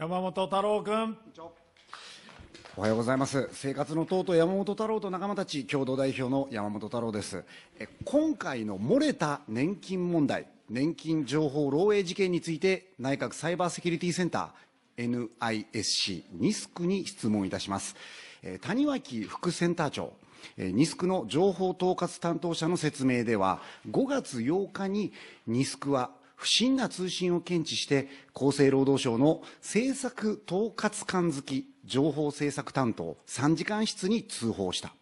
山本太郎君。おはようございます生活の党と山本太郎と仲間たち共同代表の山本太郎ですえ今回の漏れた年金問題年金情報漏洩事件について内閣サイバーセキュリティセンター NISC ニスクに質問いたしますえ谷脇副センター長ニスクの情報統括担当者の説明では5月8日にニスクは不審な通信を検知して厚生労働省の政策統括官付き情報政策担当参事官室に通報した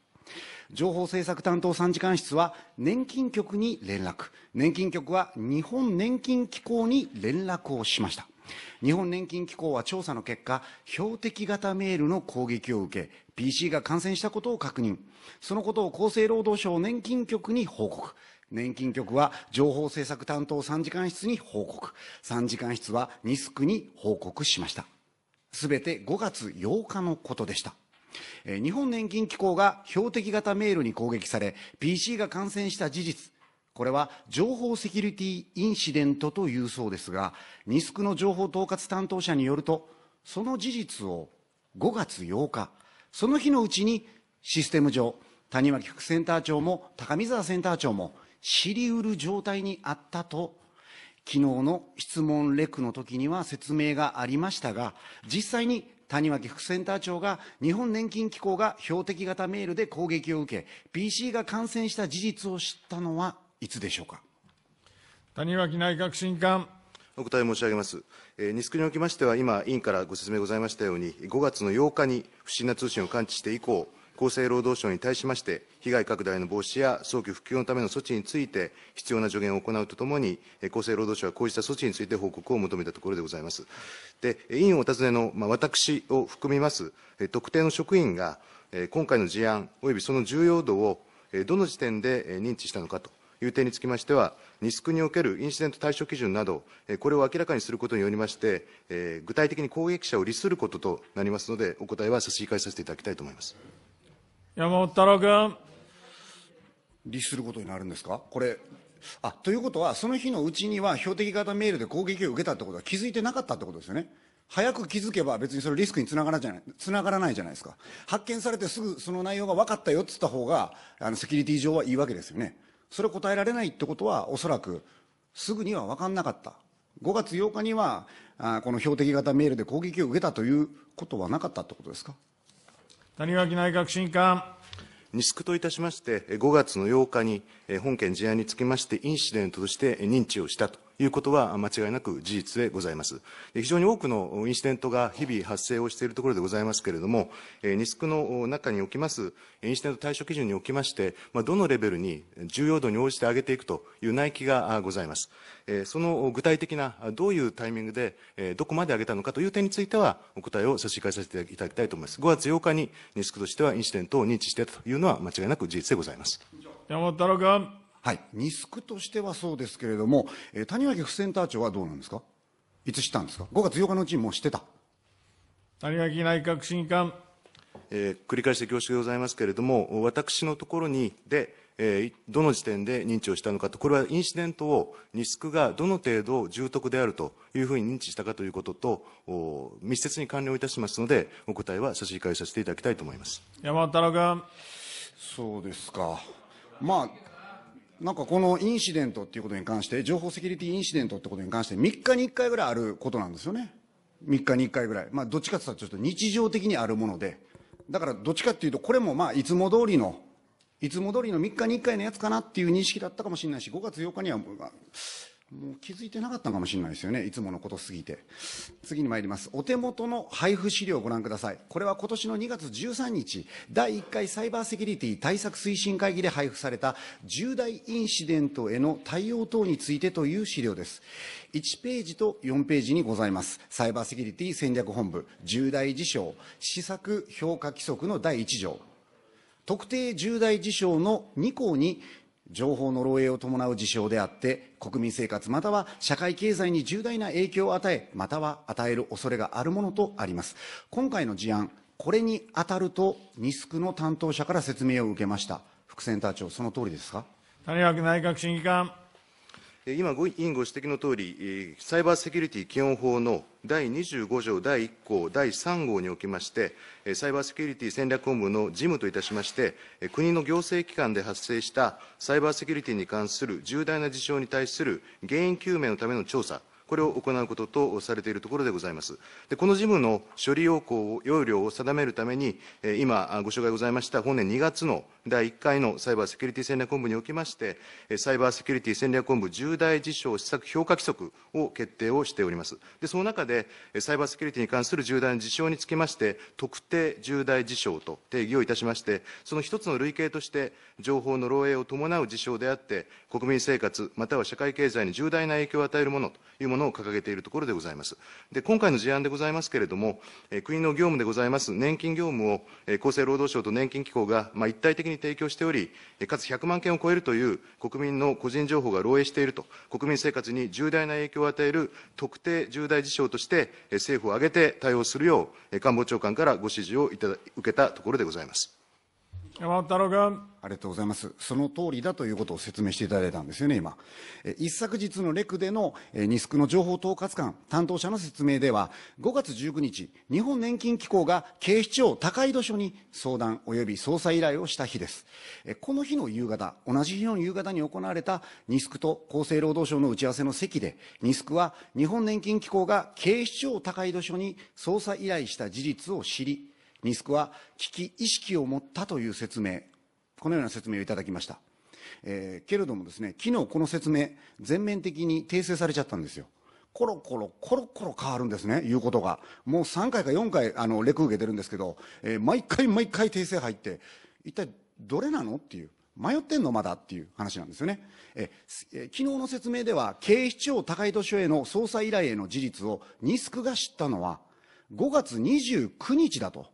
情報政策担当参事官室は年金局に連絡年金局は日本年金機構に連絡をしました日本年金機構は調査の結果標的型メールの攻撃を受け PC が感染したことを確認そのことを厚生労働省年金局に報告年金局は情報政策担当参事官室に報告、参事官室はニスクに報告しました。すべて5月8日のことでした。日本年金機構が標的型メールに攻撃され、PC が感染した事実、これは情報セキュリティインシデントというそうですが、ニスクの情報統括担当者によると、その事実を5月8日、その日のうちにシステム上、谷脇副センター長も高見沢センター長も知り得る状態にあったと昨日の質問レクの時には説明がありましたが、実際に谷脇副センター長が日本年金機構が標的型メールで攻撃を受け、PC が感染した事実を知ったのはいつでしょうか。谷脇内閣審官。お答え申し上げます。えー、スクにおきましては、今、委員からご説明ございましたように、5月の8日に不審な通信を感知して以降、厚生労働省に対しまして、被害拡大の防止や早期復旧のための措置について、必要な助言を行うとともに、厚生労働省はこうした措置について報告を求めたところでございます。で、委員お尋ねの、まあ、私を含みます、特定の職員が、今回の事案及びその重要度をどの時点で認知したのかという点につきましては、リスクにおけるインシデント対処基準など、これを明らかにすることによりまして、具体的に攻撃者を利することとなりますので、お答えは差し控えさせていただきたいと思います。山本太郎君。律することになるんですかこれ、あ、ということは、その日のうちには標的型メールで攻撃を受けたってことは気づいてなかったってことですよね。早く気づけば別にそれリスクにつながらじゃない、つながらないじゃないですか。発見されてすぐその内容が分かったよって言った方が、あの、セキュリティ上はいいわけですよね。それ答えられないってことは、おそらく、すぐには分かんなかった。5月8日には、あこの標的型メールで攻撃を受けたということはなかったってことですか谷脇内閣審官。にしくといたしまして、5月の8日に本件事案につきまして、インシデントとして認知をしたということは間違いなく事実でございます。非常に多くのインシデントが日々発生をしているところでございますけれども、ニスクの中におきます、インシデント対処基準におきまして、どのレベルに重要度に応じて上げていくという内規がございます。その具体的な、どういうタイミングで、どこまで上げたのかという点については、お答えを差し控えさせていただきたいと思います。5月8日にニスクとしてはインシデントを認知していたというのは間違いなく事実でございます。山本太郎君。はい、リスクとしてはそうですけれども、えー、谷脇副センター長はどうなんですかいつ知ったんですか ?5 月8日のうちにもうしてた。谷垣内閣審議官。えー、繰り返して恐縮でございますけれども、私のところに、で、えー、どの時点で認知をしたのかと、これはインシデントを、リスクがどの程度重篤であるというふうに認知したかということと、密接に関連をいたしますので、お答えは差し控えさせていただきたいと思います。山太郎君。そうですか。まあ、なんかこのインシデントっていうことに関して、情報セキュリティインシデントってことに関して、3日に1回ぐらいあることなんですよね。3日に1回ぐらい。まあ、どっちかって言ったらちょっと日常的にあるもので。だから、どっちかっていうと、これもまあ、いつも通りの、いつも通りの3日に1回のやつかなっていう認識だったかもしれないし、5月8日には、もう気づいてなかったかもしれないですよね。いつものことすぎて。次に参ります。お手元の配布資料をご覧ください。これは今年の2月13日、第1回サイバーセキュリティ対策推進会議で配布された重大インシデントへの対応等についてという資料です。1ページと4ページにございます。サイバーセキュリティ戦略本部、重大事象、施策評価規則の第1条。特定重大事象の2項に情報の漏洩を伴う事象であって国民生活または社会経済に重大な影響を与えまたは与える恐れがあるものとあります今回の事案これに当たるとニスクの担当者から説明を受けました副センター長その通りですか谷脇内閣審議官今、委員ご指摘のとおり、サイバーセキュリティ基本法の第25条第1項第3号におきまして、サイバーセキュリティ戦略本部の事務といたしまして、国の行政機関で発生したサイバーセキュリティに関する重大な事象に対する原因究明のための調査、これを行うこととされているところでございます。でこの事務の処理要項要領を定めるために、今、ご紹介ございました本年2月の第1回のサイバーセキュリティ戦略本部におきまして、サイバーセキュリティ戦略本部重大事象施策評価規則を決定をしております。でその中で、サイバーセキュリティに関する重大な事象につきまして、特定重大事象と定義をいたしまして、その一つの類型として、情報の漏洩を伴う事象であって、国民生活、または社会経済に重大な影響を与えるものというものものを掲げているところでございます。で、今回の事案でございますけれども、え国の業務でございます年金業務を、え厚生労働省と年金機構が、まあ、一体的に提供しており、えかつ100万件を超えるという国民の個人情報が漏洩していると、国民生活に重大な影響を与える特定重大事象として、え政府を挙げて対応するよう、え官房長官からご指示をいただ受けたところでございます。山本太郎君。ありがとうございます。その通りだということを説明していただいたんですよね、今。え一昨日のレクでのニスクの情報統括官担当者の説明では、5月19日、日本年金機構が警視庁高井戸署に相談及び捜査依頼をした日です。えこの日の夕方、同じ日の夕方に行われたニスクと厚生労働省の打ち合わせの席で、ニスクは日本年金機構が警視庁高井戸署に捜査依頼した事実を知り、ニスクは危機意識を持ったという説明、このような説明をいただきました。えー、けれどもですね、昨日この説明、全面的に訂正されちゃったんですよ。コロコロ、コロコロ変わるんですね、言うことが。もう3回か4回、あの、レク受けてるんですけど、えー、毎回毎回訂正入って、一体どれなのっていう。迷ってんのまだっていう話なんですよね。え、え昨日の説明では、警視庁高井戸署への捜査依頼への事実をニスクが知ったのは、5月29日だと。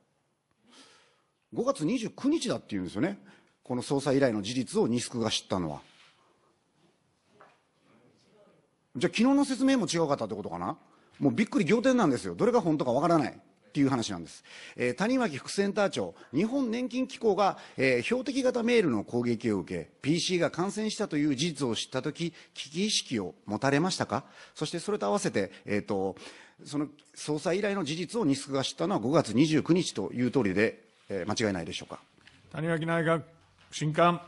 5月29日だっていうんですよねこの捜査依頼の事実を西久が知ったのはじゃあ昨日の説明も違うかったってことかなもうびっくり仰天なんですよどれが本当かわからないっていう話なんです、えー、谷脇副センター長日本年金機構が、えー、標的型メールの攻撃を受け PC が感染したという事実を知った時危機意識を持たれましたかそしてそれと合わせて、えーと、その捜査依頼の事実を西久が知ったのは5月29日という通りでえ間違いないでしょうか。谷垣内閣新官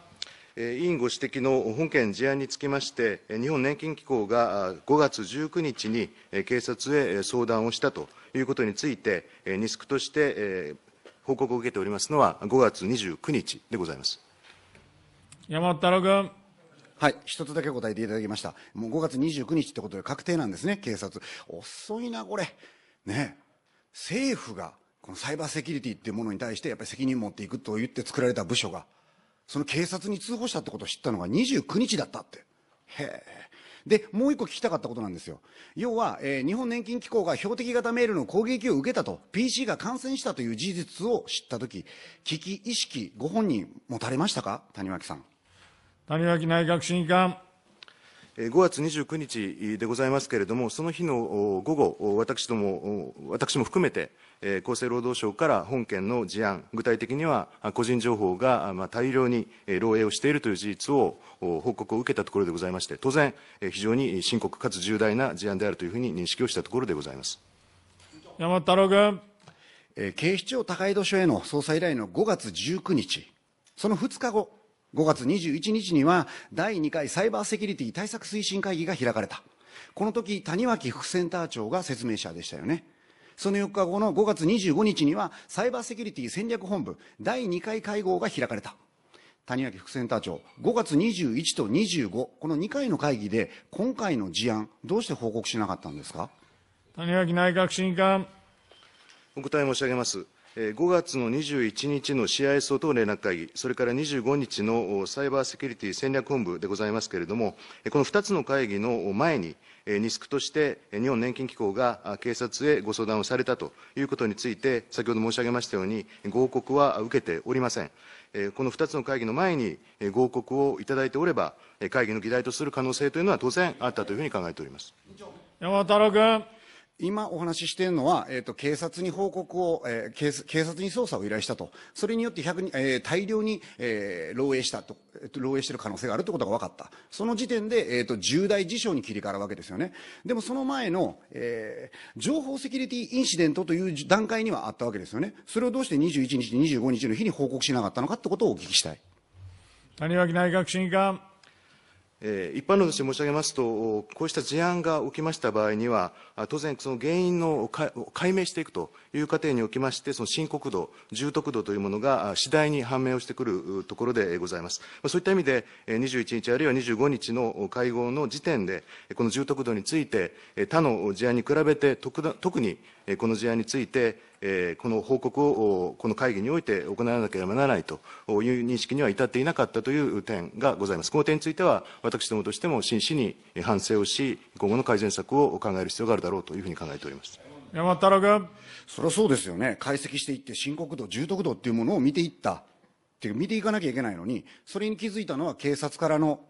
委員ご指摘の本件事案につきまして、日本年金機構が5月19日に警察へ相談をしたということについて、リスクとして報告を受けておりますのは、5月29日でございます山本太郎君。はい、一つだけ答えていただきました、もう5月29日ってことで確定なんですね、警察、遅いな、これ、ね、政府がこのサイバーセキュリティっていうものに対してやっぱり責任を持っていくと言って作られた部署が、その警察に通報したってことを知ったのが29日だったって。へえ。で、もう一個聞きたかったことなんですよ。要は、えー、日本年金機構が標的型メールの攻撃を受けたと、PC が感染したという事実を知ったとき、危機意識、ご本人持たれましたか谷脇さん。谷脇内閣審議官。5月29日でございますけれども、その日の午後、私ども、私も含めて、厚生労働省から本件の事案、具体的には個人情報が大量に漏洩をしているという事実を報告を受けたところでございまして、当然、非常に深刻かつ重大な事案であるというふうに認識をしたところでございます。山太郎君。警視庁高井戸署への捜査依頼の5月19日、その2日後、5月21日には第2回サイバーセキュリティ対策推進会議が開かれた。この時、谷脇副センター長が説明者でしたよね。その4日後の5月25日には、サイバーセキュリティ戦略本部第2回会合が開かれた。谷脇副センター長、5月21と25、この2回の会議で、今回の事案、どうして報告しなかったんですか谷脇内閣審議官。お答え申し上げます。5月の21日の CISO 等連絡会議、それから25日のサイバーセキュリティ戦略本部でございますけれども、この2つの会議の前に、リスクとして日本年金機構が警察へご相談をされたということについて、先ほど申し上げましたように、ご報告は受けておりません。この2つの会議の前にご報告をいただいておれば、会議の議題とする可能性というのは当然あったというふうに考えております。山太郎君。今お話ししているのは、えーと、警察に報告を、えー、警察に捜査を依頼したと、それによって100、えー、大量に、えー、漏洩したと、漏洩している可能性があるということが分かった、その時点で、えーと、と重大事象に切り替わるわけですよね、でもその前の、えー、情報セキュリティインシデントという段階にはあったわけですよね、それをどうして21日、25日の日に報告しなかったのかということをお聞きしたい。谷脇内閣審議官一般論として申し上げますと、こうした事案が起きました場合には、当然、その原因の解明していくという過程におきまして、その深刻度、重篤度というものが次第に判明をしてくるところでございます。そういった意味で、21日あるいは25日の会合の時点で、この重篤度について、他の事案に比べて特にこの事案について、えこの報告をこの会議において行わなければならないという認識には至っていなかったという点がございます。この点については、私どもとしても真摯に反省をし、今後の改善策を考える必要があるだろうというふうに考えております。山太郎君。そりゃそうですよね。解析していって、深刻度、重篤度っていうものを見ていった。っていう、見ていかなきゃいけないのに、それに気づいたのは警察からの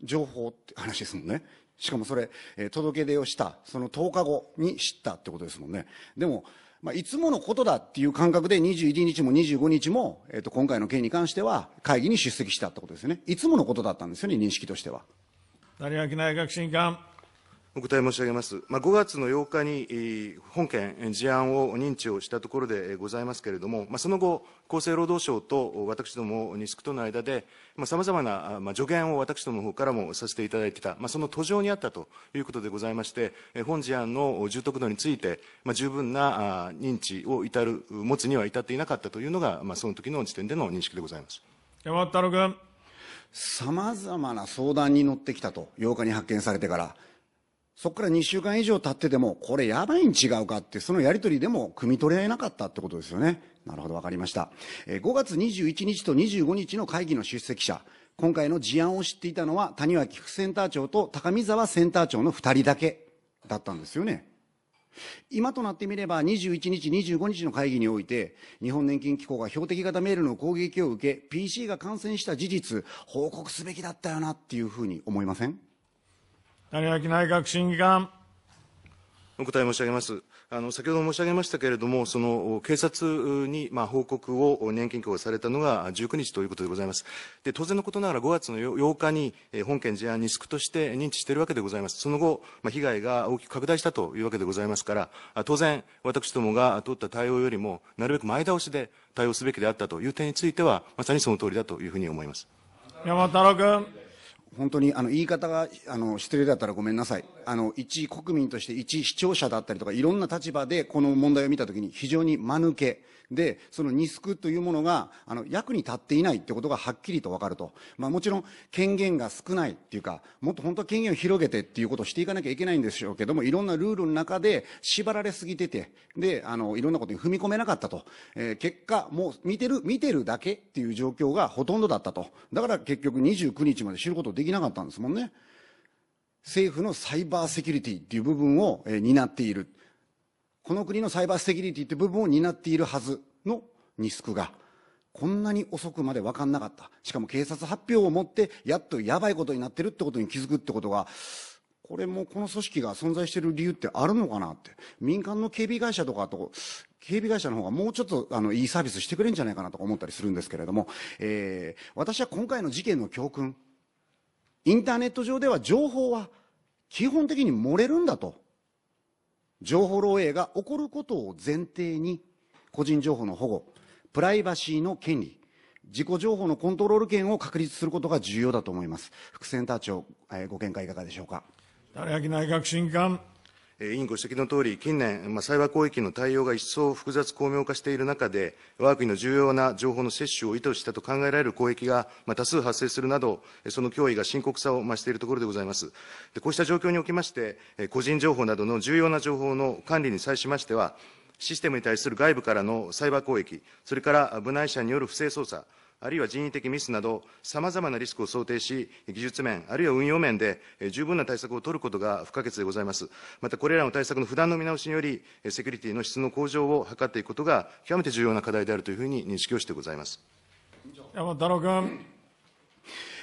情報って話ですもんね。しかもそれ、え届け出をした、その10日後に知ったってことですもんね。でも、まあ、いつものことだっていう感覚で21日も25日も、えっ、ー、と、今回の件に関しては会議に出席したってことですよね。いつものことだったんですよね、認識としては。谷脇内閣審議官。お答え申し上げます、まあ、5月の8日に本件、事案を認知をしたところでございますけれども、まあ、その後、厚生労働省と私ども、西区との間で、さまざ、まな、助言を私どもの方からもさせていただいていた、まあ、その途上にあったということでございまして、本事案の重篤度について、まあ、十分な認知を至る、持つには至っていなかったというのが、まあ、その時の時点での認識でございます。山田太郎君さまざまな相談に乗ってきたと、8日に発見されてから。そこから2週間以上経ってても、これやばいに違うかって、そのやりとりでも汲み取れなかったってことですよね。なるほど、わかりました。え5月21日と25日の会議の出席者、今回の事案を知っていたのは谷脇副センター長と高見沢センター長の2人だけだったんですよね。今となってみれば21日25日の会議において日本年金機構が標的型メールの攻撃を受け PC が感染した事実報告すべきだったよなっていうふうに思いません谷垣内閣審議官。お答え申し上げます。あの先ほど申し上げましたけれども、その警察にまあ報告を年金局がされたのが19日ということでございます。で当然のことながら5月の8日に本件事案リスクとして認知しているわけでございます。その後、まあ、被害が大きく拡大したというわけでございますから、当然私どもが取った対応よりもなるべく前倒しで対応すべきであったという点についてはまさにその通りだというふうに思います。山太郎君。本当にあの言い方があの失礼だったらごめんなさいあの一国民として一視聴者だったりとかいろんな立場でこの問題を見たときに非常に間抜けでそのリスクというものがあの役に立っていないってことがはっきりと分かると、まあ、もちろん権限が少ないっていうかもっと本当は権限を広げてっていうことをしていかなきゃいけないんでしょうけどもいろんなルールの中で縛られすぎててであのいろんなことに踏み込めなかったと、えー、結果もう見てる見てるだけっていう状況がほとんどだったとだから結局29日まで知ることでできなかったんですもんね。政府のサイバーセキュリティっていう部分を、え担っている。この国のサイバーセキュリティって部分を担っているはずのリスクが、こんなに遅くまで分かんなかった。しかも警察発表をもって、やっとやばいことになってるってことに気づくってことが、これもこの組織が存在している理由ってあるのかなって。民間の警備会社とかと、警備会社の方がもうちょっとあのいいサービスしてくれるんじゃないかなとか思ったりするんですけれども、えー、私は今回の事件の教訓インターネット上では情報は基本的に漏れるんだと。情報漏洩が起こることを前提に、個人情報の保護、プライバシーの権利、自己情報のコントロール権を確立することが重要だと思います。副センター長、えご見解いかがでしょうか。誰き内閣新議委員ご指摘のとおり、近年、まサイバー攻撃の対応が一層複雑巧妙化している中で、我が国の重要な情報の摂取を意図したと考えられる攻撃が、ま多数発生するなど、その脅威が深刻さを増しているところでございます。でこうした状況におきまして、個人情報などの重要な情報の管理に際しましては、システムに対する外部からのサイバー攻撃、それから部内者による不正操作、あるいは人為的ミスなど、さまざまなリスクを想定し、技術面、あるいは運用面で十分な対策を取ることが不可欠でございます。また、これらの対策の不断の見直しにより、セキュリティの質の向上を図っていくことが、極めて重要な課題であるというふうに認識をしてございます。山田太郎君。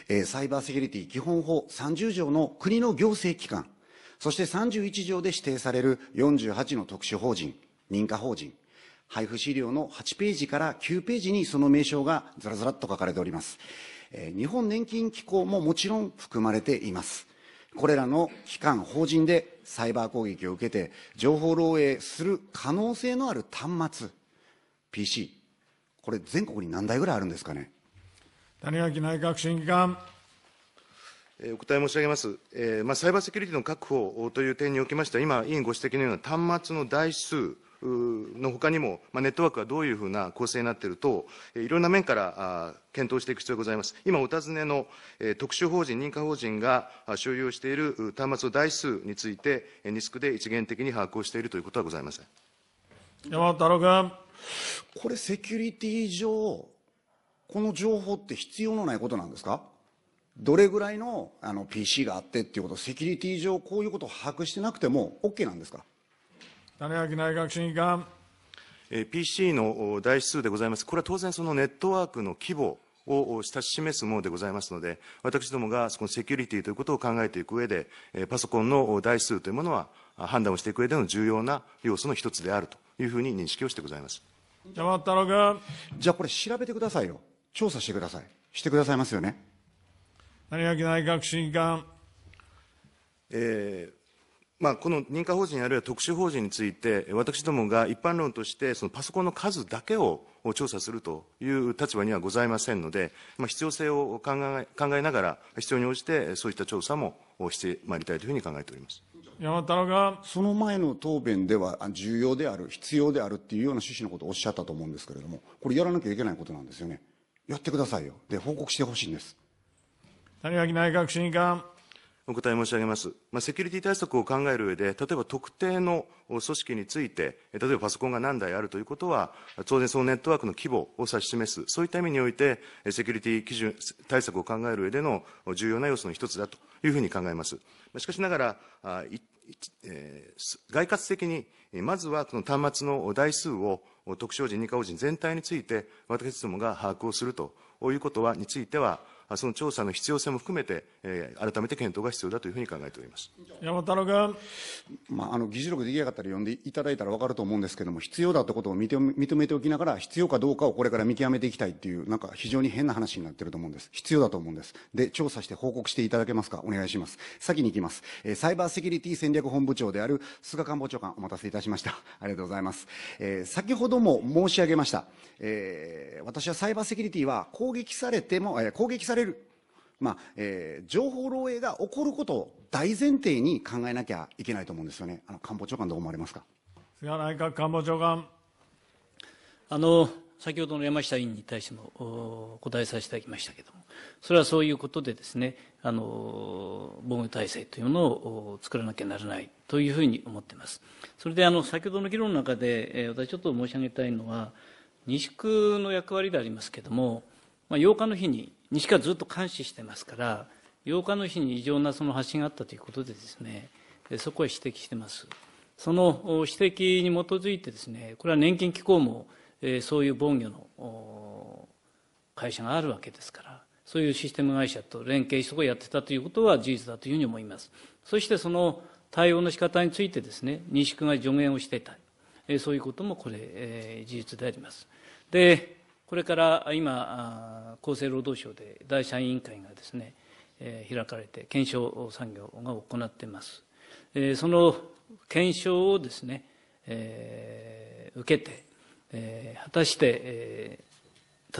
えー、サイバーセキュリティ基本法30条の国の行政機関、そして31条で指定される48の特殊法人、認可法人、配布資料の8ページから9ページにその名称がずらずらっと書かれております。えー、日本年金機構ももちろん含まれています。これらの機関、法人でサイバー攻撃を受けて情報漏洩する可能性のある端末、PC、これ全国に何台ぐらいあるんですかね。谷垣内閣審議官。お答え申し上げます、えーまあ、サイバーセキュリティの確保という点におきましては、今、委員ご指摘のような端末の台数、のほかにも、まあ、ネットワークはどういうふうな構成になっていると、いろんな面から検討していく必要がございます。今お尋ねの特殊法人、認可法人が所有している端末の台数について、ニスクで一元的に把握をしているということはございません。山太郎君。これ、セキュリティ上、この情報って必要のないことなんですかどれぐらいのあの PC があってっていうこと、セキュリティ上、こういうことを把握してなくても OK なんですか種垣内閣審議官。PC の台数でございます。これは当然そのネットワークの規模を指し示すものでございますので、私どもがそのセキュリティということを考えていく上で、パソコンの台数というものは判断をしていく上での重要な要素の一つであるというふうに認識をしてございます。山太郎君。じゃあこれ調べてくださいよ。調査してください。してくださいますよね。谷垣内閣審議官。えー、まあ、この認可法人あるいは特殊法人について、私どもが一般論として、そのパソコンの数だけを調査するという立場にはございませんので、まあ、必要性を考え考えながら、必要に応じてそういった調査もしてまいりたいというふうに考えております。山田がその前の答弁では重要である、必要であるっていうような趣旨のことをおっしゃったと思うんですけれども、これやらなきゃいけないことなんですよね。やってくださいよ。で、報告してほしいんです。谷垣内閣審議官。お答え申し上げます。まあ、セキュリティ対策を考える上で、例えば特定の組織について、例えばパソコンが何台あるということは、当然そのネットワークの規模を指し示す、そういった意味において、セキュリティ基準対策を考える上での重要な要素の一つだというふうに考えます。しかしながら、え外括的に、まずはこの端末の台数を特徴人、二課法人全体について、私どもが把握をするということは、については、その調査の必要性も含めて、えー、改めて検討が必要だというふうに考えております山太郎君、まあ、あの議事録できなかったら呼んでいただいたら分かると思うんですけれども、必要だということを認めておきながら、必要かどうかをこれから見極めていきたいっていう、なんか非常に変な話になってると思うんです、必要だと思うんです、で調査して報告していただけますか、お願いします、先に行きます、えー、サイバーセキュリティ戦略本部長である菅官房長官、お待たせいたしました、ありがとうございます。えー、先ほども申し上げました、えー、私はサイバーセキュリティは攻撃されても、えー、攻撃されれる。まあ、えー、情報漏洩が起こることを大前提に考えなきゃいけないと思うんですよね。あの官房長官どう思われますか。菅内閣官房長官。あの、先ほどの山下委員に対してもお答えさせていただきましたけれども、それはそういうことでですね、あの、防御体制というのを作らなきゃならないというふうに思っています。それで、あの、先ほどの議論の中で、えー、私ちょっと申し上げたいのは、西区の役割でありますけれども、まあ、8日の日に西からずっと監視してますから8日の日に異常なその発信があったということでですねそこへ指摘してますその指摘に基づいてですねこれは年金機構も、えそういう防御の会社があるわけですからそういうシステム会社と連携してこやってたということは事実だというふうに思いますそしてその対応の仕方についてですね認識が助言をしていた、えそういうこともこれ、え事実でありますでこれから今、厚生労働省で第三委員会がですね、開かれて検証産業が行っています。その検証をですね、受けて、果たして、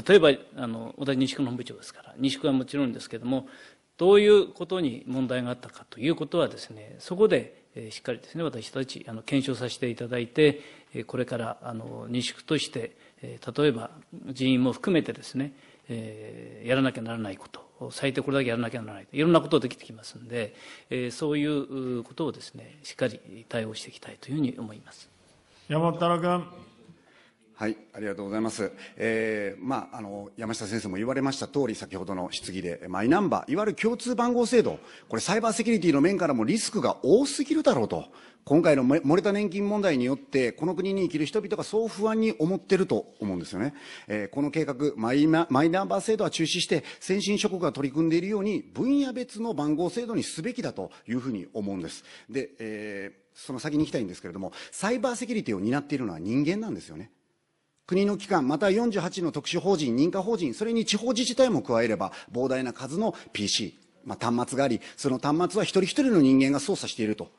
例えばあの私、西区の本部長ですから、西区はもちろんですけれども、どういうことに問題があったかということはですね、そこでしっかりですね、私たちあの検証させていただいて、これからあの西区として、例えば人員も含めてですね、えー、やらなきゃならないこと、最低これだけやらなきゃならない、いろんなことができてきますんで、えー、そういうことをですね、しっかり対応していきたいというふうに思います。山田太郎君。はい、ありがとうございます。えー、まあ、あの、山下先生も言われました通り、先ほどの質疑で、マイナンバー、いわゆる共通番号制度、これサイバーセキュリティの面からもリスクが多すぎるだろうと、今回の漏れた年金問題によって、この国に生きる人々がそう不安に思ってると思うんですよね。えー、この計画マイナ、マイナンバー制度は中止して、先進諸国が取り組んでいるように、分野別の番号制度にすべきだというふうに思うんです。で、えー、その先に行きたいんですけれども、サイバーセキュリティを担っているのは人間なんですよね。国の機関、また48の特殊法人、認可法人、それに地方自治体も加えれば、膨大な数の PC、まあ、端末があり、その端末は一人一人の人間が操作していると。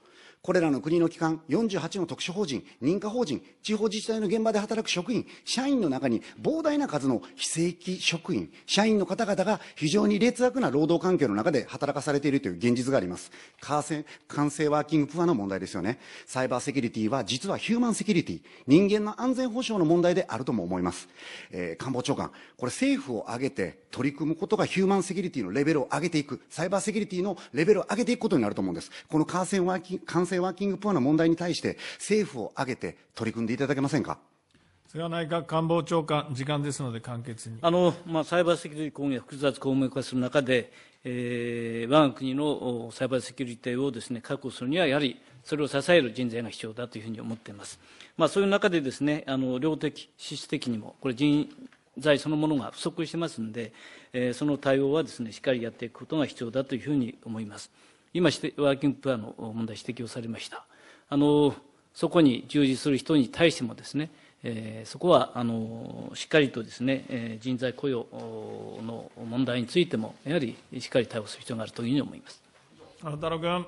これらの国の機関、48の特殊法人、認可法人、地方自治体の現場で働く職員、社員の中に膨大な数の非正規職員、社員の方々が非常に劣悪な労働環境の中で働かされているという現実があります。感染、感染ワーキングプアの問題ですよね。サイバーセキュリティは実はヒューマンセキュリティ、人間の安全保障の問題であるとも思います。えー、官房長官、これ政府を挙げて取り組むことがヒューマンセキュリティのレベルを上げていく、サイバーセキュリティのレベルを上げていくことになると思うんです。この感染ワーキング、性ワーキングプアの問題に対して、政府を挙げて取り組んでいただけませんか。菅内閣官房長官、時間ですので、簡潔にあの、まあ、サイバーセキュリティ攻撃が複雑、公明化する中で、えー、我が国のサイバーセキュリティをです、ね、確保するには、やはりそれを支える人材が必要だというふうに思っています。まあ、そういう中でです、ね、あの量的、質的にも、これ人材そのものが不足してますので、えー、その対応はです、ね、しっかりやっていくことが必要だというふうに思います。今してワーキングプランの問題指摘をされましたあのそこに従事する人に対してもですね、えー、そこはあのしっかりとですね、えー、人材雇用の問題についてもやはりしっかり対応する必要があるというふうに思います。太郎君、はい、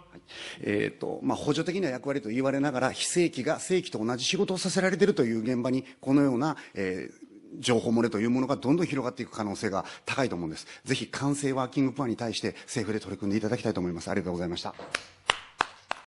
えーとまあ、補助的な役割と言われながら非正規が正規と同じ仕事をさせられているという現場にこのような、えー、情報漏れというものがどんどん広がっていく可能性が高いと思うんです。ぜひ、完成ワーキングプアに対して政府で取り組んでいただきたいと思います。ありがとうございました。